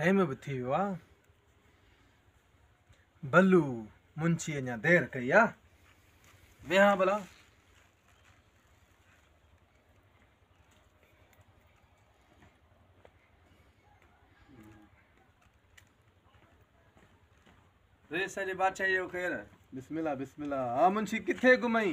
time ಬಿತ್ತೀವಾ ಬಲ್ಲು Munshi अ देर कई आहे हाँ भला रे सॼे बादशाह इहो कयल बिस्मिल्लाह बिस्मिल्लाह हा मुंशी किथे घुमई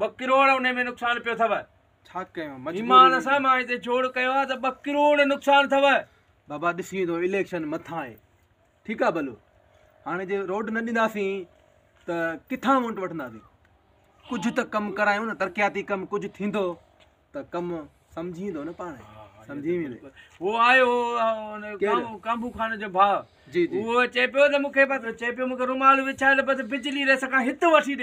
ॿ किरोड़ हुन में नुक़सान पियो अथव छा कयां मिजमान सां मां हिते जोड़ कयो आहे त ॿ किरोड़ नुक़सानु अथव बाबा ॾिसी वेंदो इलेक्शन मथां आहे ठीकु आहे भलो हाणे जे रोड न ॾींदासीं त किथां वोट वठंदासीं कुझु त कमु करायूं न तरक़ियाती कमु कुझु थींदो त कमु सम्झी वेंदो ख़ान जो भाउ चए पियो चए पियो मूंखे रुमाल विछायल बसि बिजली खां हिते वठी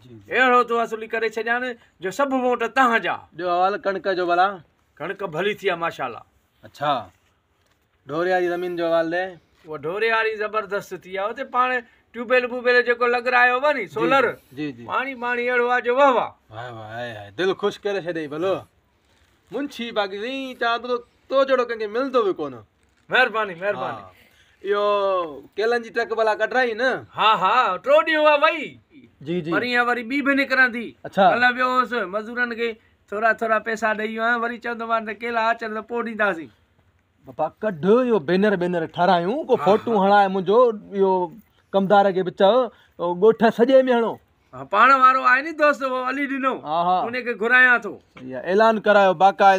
अहिड़ो तूं वसूली करे छॾिया न जो सभु मोट तव्हांजा ॿियो हल कणिक जो भला कणिक भली थी आहे माशाला अच्छा डोरे वारी ज़मीन जो हाल उहा डोरे वारी ज़बरदस्त थी आहे हुते पाण ट्यूबवेल वूबवेल जेको लॻायो वा सोलर जी जी पाणी पाणी अहिड़ो आहे जो वाह वाह दिलि ख़ुशि करे छॾियई भलो मुंशी बाक़ी सही तो जहिड़ो कंहिंखे मिलंदो बि कोन महिरबानी महिरबानी इहो केलनि जी ट्रक भला कढाई न हा हा टो ॾींहं पैसा हणाए मुजो यो कमदार में हणो हां पाण वारो आहे नी दोस्त ऐलान करायो बाक़ाइ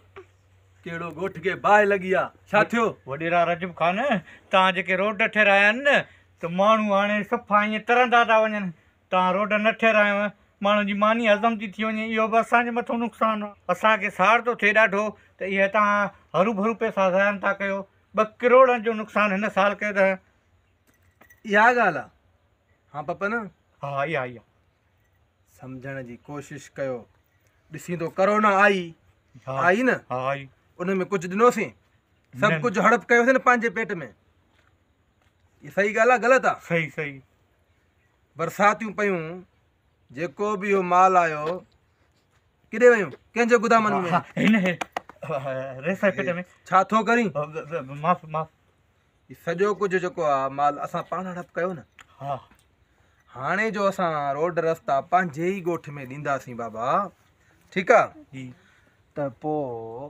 केड़ो गोठ के कहिड़ो लॻी आहे छा थियो वॾेरा तव्हां जेके रोड ठहिराया आहिनि न त माण्हू हाणे सफ़ा ईअं तरंदा था वञनि तव्हां रोड न ठहिरायव माण्हुनि जी मानी हज़म थी थी वञे इहो बि असांजे मथो नुक़सानु आहे असांखे सार थो थिए ॾाढो त इहे तव्हां हरू भरू पैसा हयानु था कयो ॿ किरोड़नि जो नुक़सानु हिन साल कयो त इहा ॻाल्हि आहे हा पप न हा समुझण जी कोशिशि कयो ॾिसी थो करोना आई आई न हा आई उन में कुझु ॾिनोसीं सभु कुझु हड़प कयोसीं न पंहिंजे पेट में सही ॻाल्हि आहे ग़लति आहे सही सही बरसातियूं पयूं जेको बि इहो माल आयो किॾे वियूं कंहिंजे में छा थो करी सॼो कुझु जेको आहे माल असां पाण हड़प कयो न हाणे जो असां रोड रस्ता पंहिंजे ई ॻोठ में ॾींदासीं बाबा ठीकु आहे त पोइ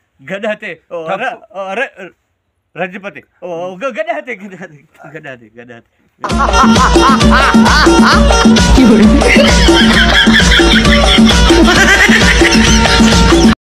गदहते रजपति गदहते गदहते गदहते गदहते